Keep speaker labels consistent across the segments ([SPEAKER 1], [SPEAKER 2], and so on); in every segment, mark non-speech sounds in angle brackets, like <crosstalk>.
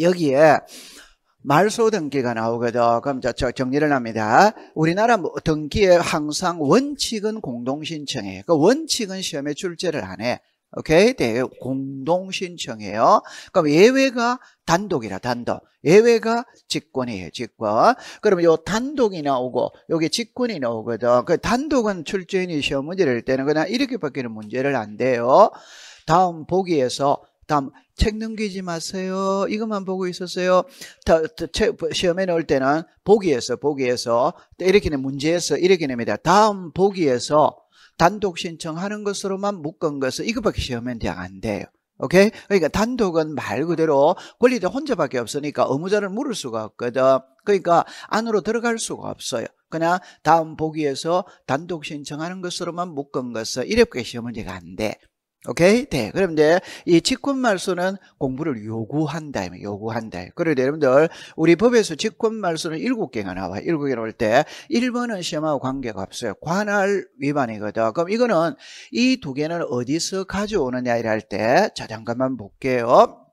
[SPEAKER 1] 여기에 말소 등기가 나오거든. 그럼 저, 저 정리를 합니다. 우리나라 뭐 등기에 항상 원칙은 공동신청이에요. 그 원칙은 시험에 출제를 안 해. 오케이? 네, 공동신청이에요. 그럼 예외가 단독이라, 단독. 예외가 직권이에요, 직권. 그러면 요 단독이 나오고, 여기 직권이 나오거든. 그 단독은 출제인이 시험 문제를 때는 그냥 이렇게밖에는 문제를 안 돼요. 다음 보기에서 다음 책 넘기지 마세요. 이것만 보고 있었어요. 시험에 넣을 때는 보기에서 보기에서 이렇게는 문제에서 이렇게 냅니다. 다음 보기에서 단독 신청하는 것으로만 묶은 것은 이것밖에 시험에 대학 안 돼요. 오케이? 그러니까 단독은 말 그대로 권리자 혼자밖에 없으니까 의무자를 물을 수가 없거든. 그러니까 안으로 들어갈 수가 없어요. 그냥 다음 보기에서 단독 신청하는 것으로만 묶은 것은 이렇게 시험 문제가 안 돼. 오케이? 네. 그럼 이제 이 직권말소는 공부를 요구한다. 요구한다. 그래도 그러니까 여러분들 우리 법에서 직권말소는 7개가 나와. 7개 나올 때 1번은 시험하고 관계가 없어요. 관할 위반이거든. 그럼 이거는 이 두 개는 어디서 가져오느냐 이럴 때자 잠깐만 볼게요.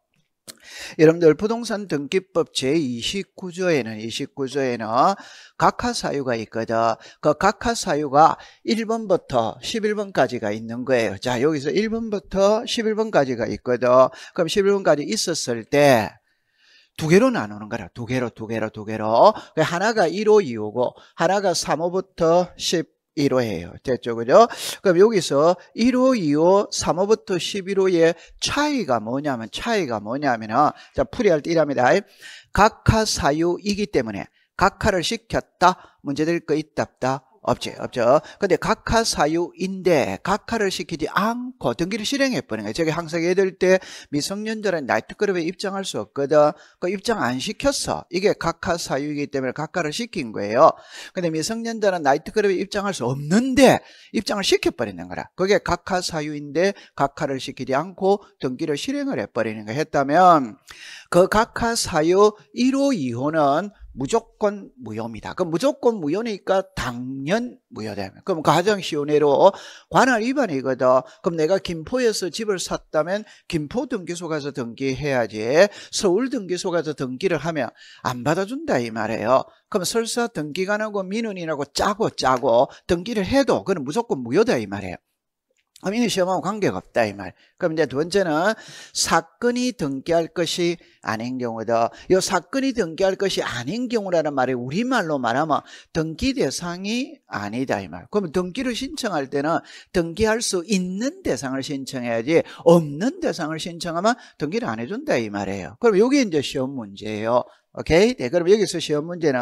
[SPEAKER 1] 여러분들 부동산 등기법 제29조에는 29조에는 각하사유가 있거든. 그 각하사유가 1번부터 11번까지가 있는 거예요. 자 여기서 1번부터 11번까지가 있거든. 그럼 11번까지 있었을 때 두 개로 나누는 거라. 두 개로, 두 개로, 두 개로. 그 하나가 1호, 2호고, 하나가 3호부터 10, 1호예요. 됐죠? 그죠? 그럼 여기서 1호, 2호, 3호부터 11호의 차이가 뭐냐면, 차이가 뭐냐면은, 자, 풀이할 때 이랍니다. 각하 사유이기 때문에, 각하를 시켰다, 문제될 거 있답다, 없지, 없죠. 근데 각하 사유인데 각하를 시키지 않고 등기를 실행해 버린 거예 저게 항상 얘들 때 미성년자는 나이트클럽에 입장할 수 없거든. 그 입장 안 시켰어. 이게 각하 사유이기 때문에 각하를 시킨 거예요. 근데 미성년자는 나이트클럽에 입장할 수 없는데 입장을 시켜버리는 거라. 그게 각하 사유인데 각하를 시키지 않고 등기를 실행을 해버리는 거 했다면 그 각하 사유 1호 2호는 무조건 무효입니다. 그럼 무조건 무효니까 당연 무효됩니다. 그럼 가정시운내로 그 관할 위반이거든. 그럼 내가 김포에서 집을 샀다면 김포 등기소 가서 등기해야지 서울 등기소 가서 등기를 하면 안 받아준다 이 말이에요. 그럼 설사 등기관하고 민원인하고 짜고 짜고 등기를 해도 그건 무조건 무효다 이 말이에요. 그럼 이 시험하고 관계가 없다 이 말. 그럼 이제 두 번째는 사건이 등기할 것이 아닌 경우다. 이 사건이 등기할 것이 아닌 경우라는 말이 우리말로 말하면 등기 대상이 아니다 이 말. 그러면 등기를 신청할 때는 등기할 수 있는 대상을 신청해야지 없는 대상을 신청하면 등기를 안 해준다 이 말이에요. 그럼 여기 이제 시험 문제예요. 오케이? 네, 그럼 여기서 시험 문제는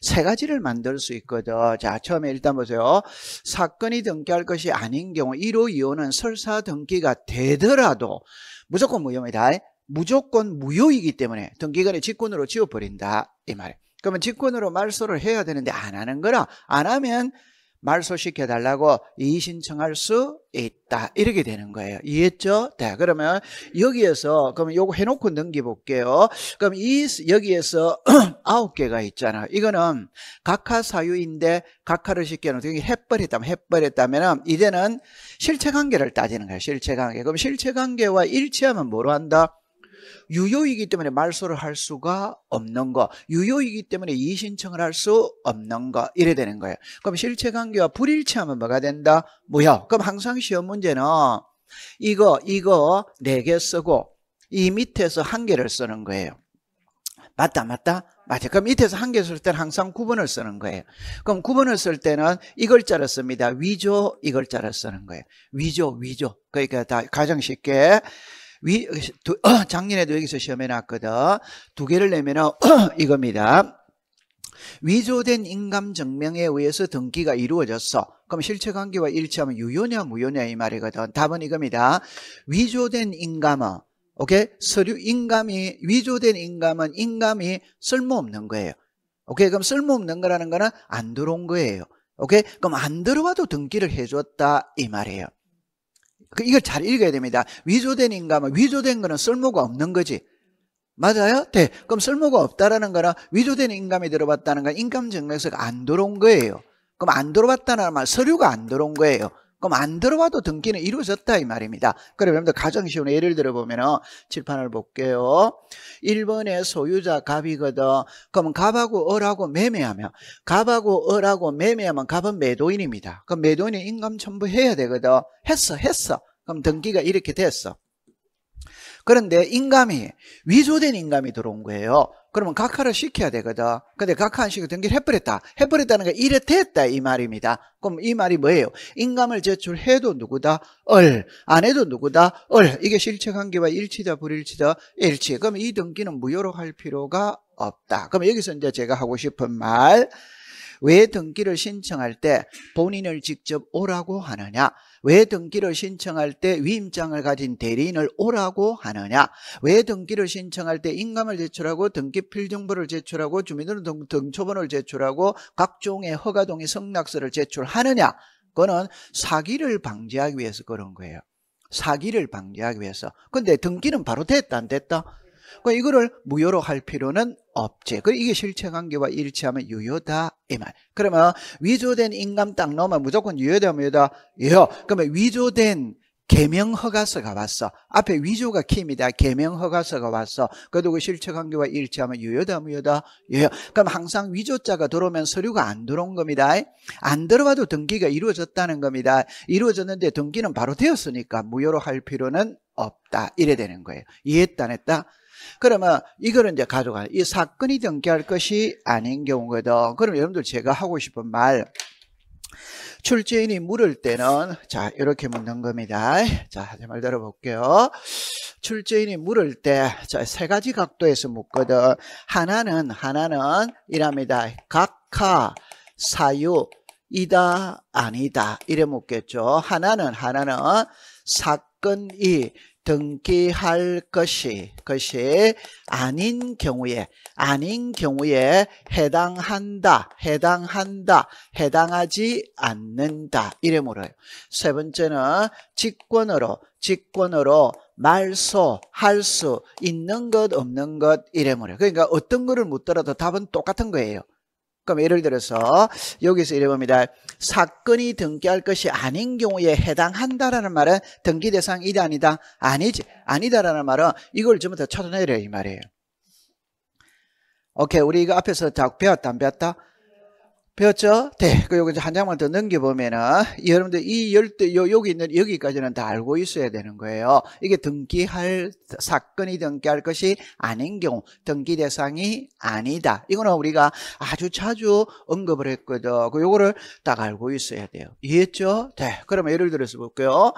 [SPEAKER 1] 세 가지를 만들 수 있거든. 자, 처음에 일단 보세요. 사건이 등기할 것이 아닌 경우 1호, 2호는 설사 등기가 되더라도 무조건 무효입니다. 무조건 무효이기 때문에 등기간의 직권으로 지워버린다. 이 말이에요. 그러면 직권으로 말소를 해야 되는데 안 하는 거라 안 하면 말 소식해 달라고 이의 신청할 수 있다. 이렇게 되는 거예요. 이해했죠? 자, 그러면 여기에서 그럼 요거 해 놓고 넘겨 볼게요. 그럼 이 여기에서 <clears throat> 아홉 개가 있잖아. 이거는 각하 사유인데 각하를 시켜놓은 여기 해버다면해버렸다면 이제는 실체 관계를 따지는 거예요. 실체 관계. 그럼 실체 관계와 일치하면 뭐로 한다? 유효이기 때문에 말소를 할 수가 없는 거 유효이기 때문에 이의신청을 할 수 없는 거 이래 되는 거예요 그럼 실체관계와 불일치하면 뭐가 된다? 무효 그럼 항상 시험 문제는 이거 이거 네 개 쓰고 이 밑에서 한 개를 쓰는 거예요 맞다 맞다 맞아 그럼 밑에서 한 개 쓸 때는 항상 9번을 쓰는 거예요 그럼 9번을 쓸 때는 이 글자를 씁니다 위조 이 글자를 쓰는 거예요 위조 위조 그러니까 다 가장 쉽게 위, 두, 어, 작년에도 여기서 시험해 놨거든. 두 개를 내면 어, 이겁니다. 위조된 인감증명에 의해서 등기가 이루어졌어. 그럼 실체관계와 일치하면 유효냐 무효냐 이 말이거든. 답은 이겁니다. 위조된 인감은 오케이 서류 인감이 위조된 인감은 인감이 쓸모없는 거예요. 오케이 그럼 쓸모없는 거라는 거는 안 들어온 거예요. 오케이 그럼 안 들어와도 등기를 해줬다 이 말이에요. 그 이걸 잘 읽어야 됩니다. 위조된 인감은 위조된 거는 쓸모가 없는 거지. 맞아요? 네. 그럼 쓸모가 없다라는 거는 위조된 인감이 들어봤다는 건 인감 증명서가 안 들어온 거예요. 그럼 안 들어봤다는 말 서류가 안 들어온 거예요. 그럼 안 들어와도 등기는 이루어졌다 이 말입니다. 그럼 여러분들 가장 쉬운 예를 들어보면 칠판을 볼게요. 1번에 소유자 갑이거든. 그럼 갑하고 을하고 매매하면 갑하고 을하고 매매하면 갑은 매도인입니다. 그럼 매도인이 인감 첨부해야 되거든. 했어 했어. 그럼 등기가 이렇게 됐어. 그런데 인감이 위조된 인감이 들어온 거예요. 그러면 각하를 시켜야 되거든. 근데 각하 안 시켜 등기를 해버렸다. 해버렸다는 게 이래 됐다 이 말입니다. 그럼 이 말이 뭐예요? 인감을 제출해도 누구다? 얼. 안 해도 누구다? 얼. 이게 실체관계와 일치다 불일치다 일치. 그럼 이 등기는 무효로 할 필요가 없다. 그럼 여기서 이제 제가 하고 싶은 말왜 등기를 신청할 때 본인을 직접 오라고 하느냐? 왜 등기를 신청할 때 위임장을 가진 대리인을 오라고 하느냐? 왜 등기를 신청할 때 인감을 제출하고 등기 필정부를 제출하고 주민등록 등초본을 제출하고 각종의 허가 동의 승낙서를 제출하느냐? 그거는 사기를 방지하기 위해서 그런 거예요. 사기를 방지하기 위해서. 근데 등기는 바로 됐다 안 됐다? 그러니까 이거를 무효로 할 필요는 없지. 이게 실체 관계와 일치하면 유효다 이 말. 그러면 위조된 인감 딱 넣으면 무조건 유효다 무효다. 유효. 그러면 위조된 개명 허가서가 왔어. 앞에 위조가 킴이다. 개명 허가서가 왔어. 그래도 그 실체 관계와 일치하면 유효다 무효다. 유효. 그럼 항상 위조자가 들어오면 서류가 안 들어온 겁니다. 안 들어와도 등기가 이루어졌다는 겁니다. 이루어졌는데 등기는 바로 되었으니까 무효로 할 필요는 없다. 이래 되는 거예요. 이해했다 냈다? 그러면 이거는 이제 가져가. 이 사건이 등기할 것이 아닌 경우거든. 그럼 여러분들 제가 하고 싶은 말. 출제인이 물을 때는 자 이렇게 묻는 겁니다. 자 제말 들어볼게요. 출제인이 물을 때자세 가지 각도에서 묻거든. 하나는 하나는 이랍니다. 각하 사유 이다 아니다 이래 묻겠죠. 하나는 하나는 사건이 등기할 것이 것이 아닌 경우에 아닌 경우에 해당한다 해당한다 해당하지 않는다 이래 물어요 세 번째는 직권으로 직권으로 말소 할수 있는 것 없는 것 이래 물어요 그러니까 어떤 거를 묻더라도 답은 똑같은 거예요 그럼 예를 들어서 여기서 이래 봅니다. 사건이 등기할 것이 아닌 경우에 해당한다라는 말은 등기 대상이다 아니다 아니지 아니다라는 말은 이걸 전부 다 찾아내려 이 말이에요. 오케이 우리 이거 앞에서 다 배웠다 안 배웠다 배웠죠? 네. 그요한 장만 더 넘겨보면은, 여러분들 이 열대, 요, 여기 있는, 여기까지는 다 알고 있어야 되는 거예요. 이게 등기할, 사건이 등기할 것이 아닌 경우, 등기 대상이 아니다. 이거는 우리가 아주 자주 언급을 했거든. 그 요거를 딱 알고 있어야 돼요. 이해했죠? 네. 그러면 예를 들어서 볼게요.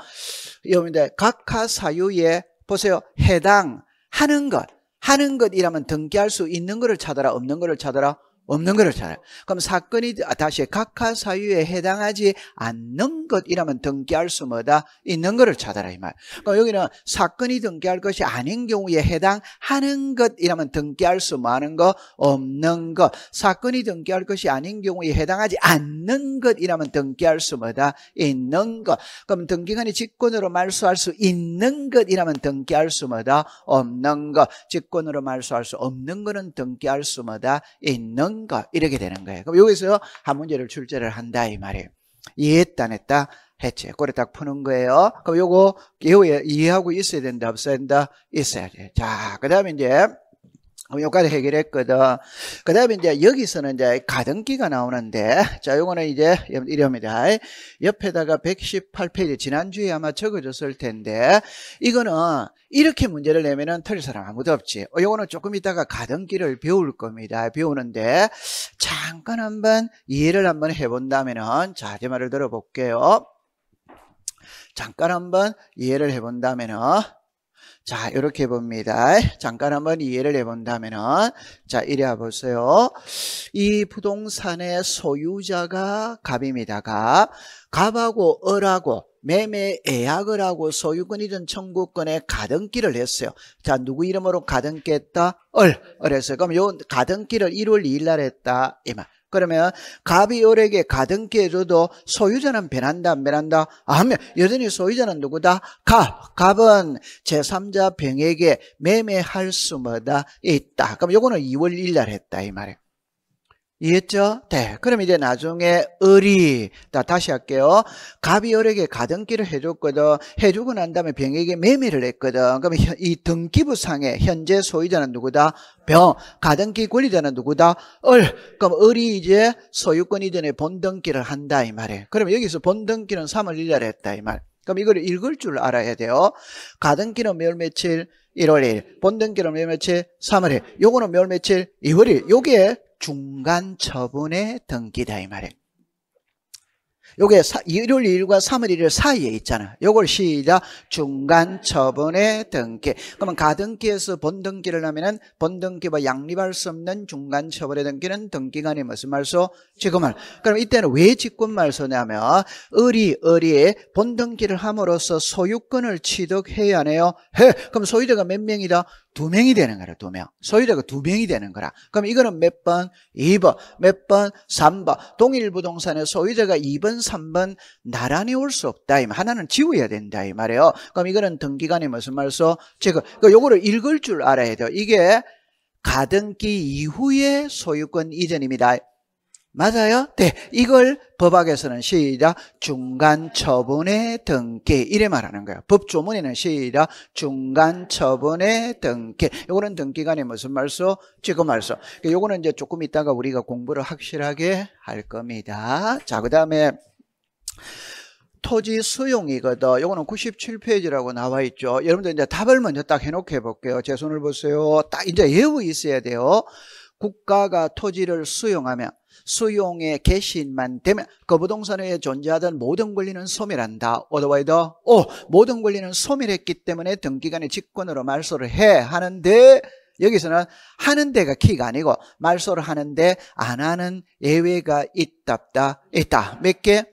[SPEAKER 1] 여러분들, 각하 사유에, 보세요. 해당, 하는 것, 하는 것이라면 등기할 수 있는 것을 찾아라, 없는 것을 찾아라. 없는 거를 찾아요. 그럼 사건이 다시 각하 사유에 해당하지 않는 것이라면 등기할 수마다 있는 거를 찾아라 이 말. 그럼 그러니까 여기는 사건이 등기할 것이 아닌 경우에 해당하는 것이라면 등기할 수 많은 거 없는 것. 사건이 등기할 것이 아닌 경우에 해당하지 않는 것이라면 등기할 수마다 있는 것. 그럼 등기관이 직권으로 말소할 수 있는 것이라면 등기할 수마다 없는 것. 직권으로 말소할 수 없는 거는 등기할 수마다 있는 이것 이렇게 되는 거예요. 그럼 여기서 한 문제를 출제를 한다 이 말이에요. 이해했다 냈다 했지. 꼬리 딱 푸는 거예요. 그럼 요거 이해하고 있어야 된다 없어야 된다 있어야 돼. 자, 그다음에 이제 요까지 해결했거든. 그 다음에 이제 여기서는 이제 가등기가 나오는데, 자, 요거는 이제 이럽니다. 옆에다가 118페이지, 지난주에 아마 적어줬을 텐데, 이거는 이렇게 문제를 내면은 틀릴 사람 아무도 없지. 어, 요거는 조금 이따가 가등기를 배울 겁니다. 배우는데, 잠깐 한번 이해를 한번 해본다면은, 자, 제 말을 들어볼게요. 잠깐 한번 이해를 해본다면은, 자, 이렇게 봅니다. 잠깐 한번 이해를 해본다면 자, 이리 보세요이 부동산의 소유자가 갑입니다. 갑. 갑하고 을하고 매매 예약을 하고 소유권이든 청구권에 가등기를 했어요. 자, 누구 이름으로 가등기 했다? 을. 을했어요. 그럼 요 가등기를 1월 2일 날 했다. 이 말. 그러면 갑이 을에게 가등기 해줘도 소유자는 변한다 안 변한다? 아면 여전히 소유자는 누구다? 갑 갑은 제3자 병에게 매매할 수마다 있다 그럼 요거는 2월 1일 날 했다 이 말이에요 이해했죠? 네. 그럼 이제 나중에 을이 자, 다시 할게요. 갑이 을에게 가등기를 해줬거든. 해주고 난 다음에 병에게 매매를 했거든. 그럼 이 등기부상에 현재 소유자는 누구다? 병. 가등기 권리자는 누구다? 을. 그럼 을이 이제 소유권 이전에 본등기를 한다 이 말이에요. 그럼 여기서 본등기는 3월 1일 날 했다 이 말. 그럼 이걸 읽을 줄 알아야 돼요. 가등기는 몇 며칠? 1월 1일 본등기로몇 며칠? 3월 1일 요거는 몇 며칠? 2월 1일 요게 중간 처분에 등기다 이 말이에요 요게 일요일 1일과 3월 1일 사이에 있잖아. 요걸 시작. 중간 처분의 등기. 그러면 가등기에서 본등기를 하면은 본등기와 양립할 수 없는 중간 처분의 등기는 등기간이 무슨 말소? 지금말 그럼 이때는 왜 직권말소냐면 을이 을이 본등기를 함으로써 소유권을 취득해야 하네요. 해. 그럼 소유자가 몇 명이다? 두 명이 되는 거라 두 명. 소유자가 두 명이 되는 거라. 그럼 이거는 몇 번? 2번. 몇 번? 3번. 동일 부동산의 소유자가 2번 3번 나란히 올 수 없다. 하나는 지워야 된다. 이 말이에요. 그럼 이거는 등기관이 무슨 말이죠? 제가 그 요거를 읽을 줄 알아야 돼요. 이게 가등기 이후의 소유권 이전입니다. 맞아요? 네. 이걸 법학에서는 시작 중간 처분의 등기 이래 말하는 거예요. 법조문에는 시작 중간 처분의 등기. 요거는 등기간에 무슨 말소? 지금 말소. 요거는 이제 조금 있다가 우리가 공부를 확실하게 할 겁니다. 자, 그다음에 토지 수용이거든. 그 요거는 97페이지라고 나와 있죠. 여러분들 이제 답을 먼저 딱 해놓게 해볼게요. 제 손을 보세요. 딱 이제 외우 있어야 돼요. 국가가 토지를 수용하면 수용의 개시만 되면 그 부동산에 존재하던 모든 권리는 소멸한다. 어더와이더 오 모든 권리는 소멸했기 때문에 등기간의 직권으로 말소를 해 하는데 여기서는 하는데가 키가 아니고 말소를 하는데 안 하는 예외가 있답다 있다. 몇 개?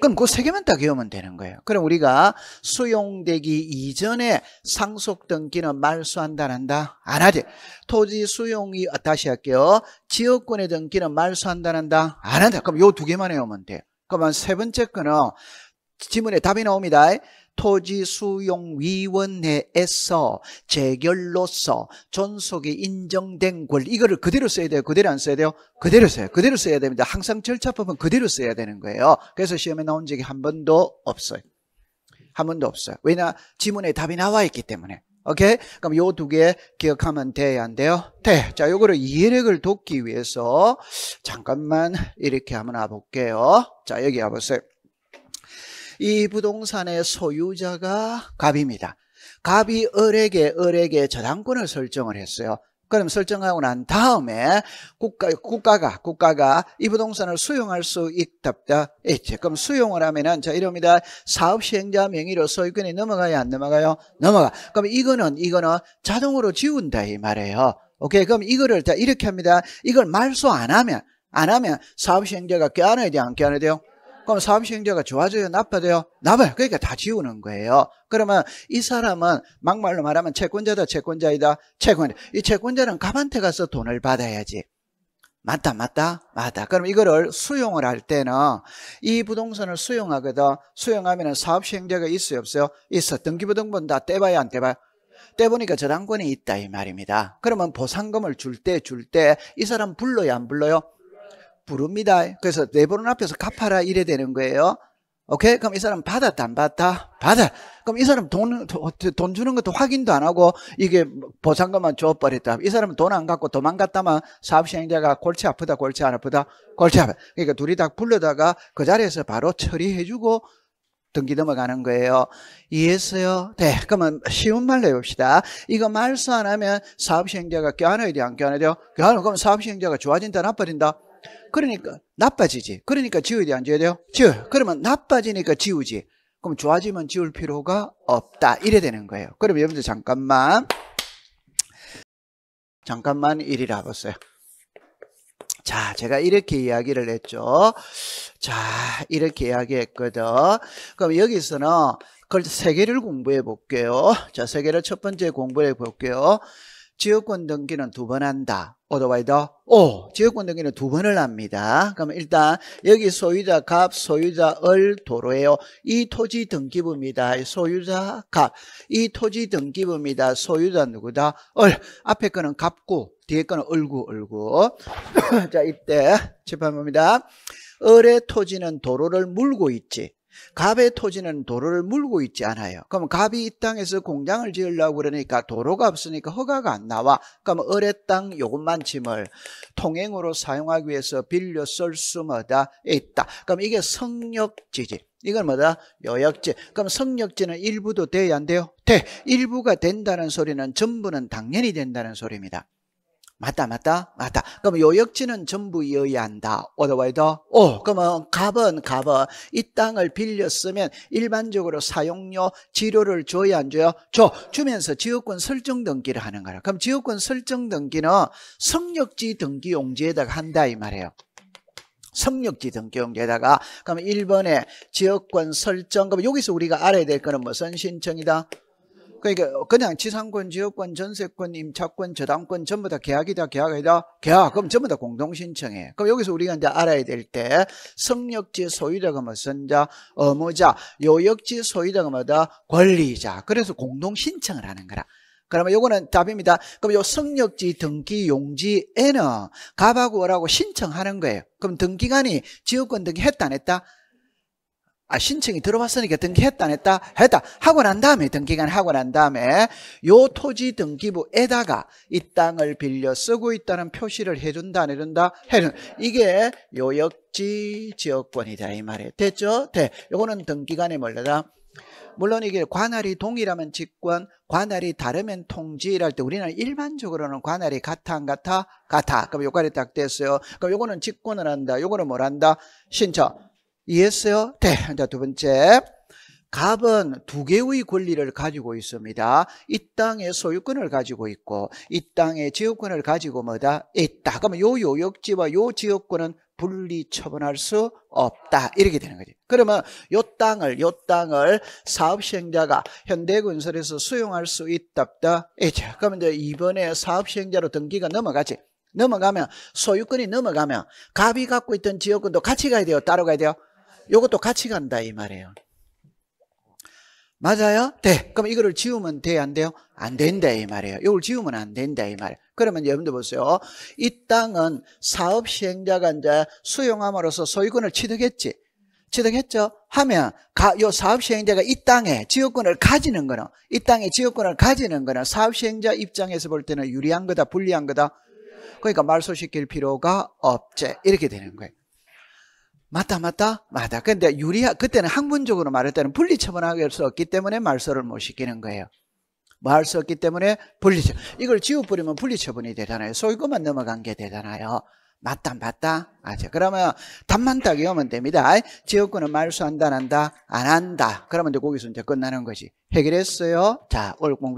[SPEAKER 1] 그럼 그 세 개만 다 외우면 되는 거예요. 그럼 우리가 수용되기 이전에 상속 등기는 말소한다 한다? 안 하지. 토지 수용이 아, 다시 할게요. 지역권의 등기는 말소한다 한다? 안 한다. 그럼 요 두 개만 외우면 돼요. 그러면 세 번째 거는 지문에 답이 나옵니다. 토지수용위원회에서 재결로서 존속이 인정된 권리 이거를 그대로 써야 돼요 그대로 안 써야 돼요 그대로 써요 그대로 써야 됩니다 항상 절차법은 그대로 써야 되는 거예요 그래서 시험에 나온 적이 한 번도 없어요 한 번도 없어요 왜냐 지문에 답이 나와 있기 때문에 오케이? 그럼 요 두 개 기억하면 돼야 안 돼요? 돼. 자, 요거를 이해력을 돕기 위해서 잠깐만 이렇게 한번 와볼게요. 자, 여기 와보세요. 이 부동산의 소유자가 갑입니다. 갑이 을에게 을에게 저당권을 설정을 했어요. 그럼 설정하고 난 다음에 국가, 국가가, 국가가 이 부동산을 수용할 수있다 그럼 수용을 하면은, 자, 이럽니다. 사업시행자 명의로 소유권이 넘어가야 안 넘어가요? 넘어가. 그럼 이거는, 이거는 자동으로 지운다. 이 말이에요. 오케이. 그럼 이거를 다 이렇게 합니다. 이걸 말소 안 하면, 안 하면 사업시행자가 껴안아야 돼? 안 껴안아야 돼요? 그럼 사업시 행자가 좋아져요? 나빠져요? 나빠요. 그러니까 다 지우는 거예요. 그러면 이 사람은 막말로 말하면 채권자다, 채권자이다, 채권자. 이 채권자는 갑한테 가서 돈을 받아야지. 맞다, 맞다, 맞다. 그럼 이거를 수용을 할 때는 이 부동산을 수용하거든. 수용하면 사업시 행자가 있어요, 없어요? 있어. 등기부등본 다 떼봐야 안 떼봐요? 떼보니까 저당권이 있다, 이 말입니다. 그러면 보상금을 줄 때, 줄 때, 이 사람 불러요안 불러요? 부릅니다. 그래서 내보는 앞에서 갚아라 이래 되는 거예요. 오케이? 그럼 이 사람 받았다 안 받았다? 받아. 그럼 이 사람 돈, 돈 주는 것도 확인도 안 하고 이게 보상금만 줘버렸다. 이 사람은 돈 안 갖고 도망갔다만 사업시행자가 골치 아프다 골치 안 아프다 골치 아프다. 그러니까 둘이 다 불러다가 그 자리에서 바로 처리해주고 등기 넘어가는 거예요. 이해했어요? 네. 그러면 쉬운 말로 해봅시다. 이거 말수 안 하면 사업시행자가 껴안아야 돼? 안 껴안아야 돼요? 껴안아. 그럼 사업시행자가 좋아진다? 나빠진다? 그러니까 나빠지지. 그러니까 지우지안 지워야 돼요? 지워. 그러면 나빠지니까 지우지. 그럼 좋아지면 지울 필요가 없다. 이래 되는 거예요. 그럼 여러분들 잠깐만. 잠깐만 이리라 봤어요. 자, 제가 이렇게 이야기를 했죠. 자, 이렇게 이야기했거든. 그럼 여기서는 그걸 세 개를 공부해 볼게요. 자, 세 개를 첫 번째 공부해 볼게요. 지역권 등기는 두 번 한다. 오더바이더오 지역권 등기는 두 번을 합니다. 그러면 일단 여기 소유자 갑, 소유자 을 도로예요. 이 토지 등기부입니다. 소유자 갑, 이 토지 등기부입니다. 소유자 누구다? 을 앞에 거는 갑구, 뒤에 거는 을구, 을구. <coughs> 자 이때 집합입니다 을의 토지는 도로를 물고 있지. 갑의 토지는 도로를 물고 있지 않아요. 그럼 갑이 이 땅에서 공장을 지으려고 그러니까 도로가 없으니까 허가가 안 나와. 그럼 어뢰 땅 요것만 짐을 통행으로 사용하기 위해서 빌려 쓸 수마다 있다. 그럼 이게 성역지지. 이건 뭐다? 요역지. 그럼 성역지는 일부도 돼야 안 돼요? 돼. 일부가 된다는 소리는 전부는 당연히 된다는 소리입니다. 맞다, 맞다, 맞다. 그럼 요역지는 전부 이어야 한다. 오더와이더. 오, 그러면 갑은갑은이 땅을 빌렸으면 일반적으로 사용료 지료를 줘야 안 줘요? 줘. 주면서 지역권 설정 등기를 하는 거라. 그럼 지역권 설정 등기는 성역지 등기 용지에다가 한다 이 말이에요. 성역지 등기용지에다가 그럼 1번에 지역권 설정 그럼 여기서 우리가 알아야 될 거는 무슨 신청이다? 그러니까 그냥 지상권, 지역권, 전세권, 임차권, 저당권 전부 다 계약이다, 계약이다, 계약. 그럼 전부 다 공동신청해. 그럼 여기서 우리가 이제 알아야 될 때 성역지 소유자가 무슨 자, 의무자, 요역지 소유자가 뭐다, 권리자. 그래서 공동신청을 하는 거라. 그러면 요거는 답입니다. 그럼 요 성역지 등기 용지에는 갑하고 을하고 신청하는 거예요. 그럼 등기관이 지역권 등기 했다 안 했다? 아, 신청이 들어왔으니까 등기했다 안 했다 했다 하고 난 다음에 등기간 하고 난 다음에 요 토지 등기부에다가 이 땅을 빌려 쓰고 있다는 표시를 해준다 안 해준다 해준 이게 요역지 지역권이다 이 말이에요 됐죠? 돼 요거는 등기간에 몰려다 물론 이게 관할이 동일하면 직권 관할이 다르면 통지 이럴 때 우리는 일반적으로는 관할이 같아 안 같아? 같아 그럼 요까지 딱 됐어요 그럼 요거는 직권을 한다 요거는 뭘 한다? 신청 이해했어요? 네. 자, 두 번째. 갑은 두 개의 권리를 가지고 있습니다. 이 땅의 소유권을 가지고 있고 이 땅의 지역권을 가지고 뭐다? 있다. 그러면 요 요역지와 요 지역권은 분리 처분할 수 없다. 이렇게 되는 거지. 그러면 요 땅을 요 땅을 사업 시행자가 현대건설에서 수용할 수 있다. 없다. 이제 그러면 이제 이번에 사업 시행자로 등기가 넘어가지. 넘어가면 소유권이 넘어가면 갑이 갖고 있던 지역권도 같이 가야 돼요. 따로 가야 돼요. 요것도 같이 간다 이 말이에요. 맞아요? 돼. 그럼 이거를 지우면 돼, 안 돼요? 안 된다, 이 말이에요. 이걸 지우면 안 된다, 이 말. 그러면 여러분들 보세요. 이 땅은 사업 시행자가 이제 수용함으로써 소유권을 취득했지. 취득했죠? 하면, 가, 요 사업 시행자가 이 땅에 지역권을 가지는 거는, 이 땅에 지역권을 가지는 거는 사업 시행자 입장에서 볼 때는 유리한 거다, 불리한 거다. 그러니까 말소시킬 필요가 없지. 이렇게 되는 거예요. 맞다 맞다 맞다. 근데 유리 그때는 학문적으로 말할 때는 분리 처분할 수 없기 때문에 말소를 못 시키는 거예요. 말수 없기 때문에 분리처 분 이걸 지워버리면 분리처분이 되잖아요. 소유권만 넘어간 게 되잖아요. 맞다 맞다 맞아 그러면 답만 딱 외우면 됩니다 지역구는 말소 한다 안 한다 안 한다 그러면 이제 거기서 이제 끝나는 거지 해결했어요 자 오늘 공부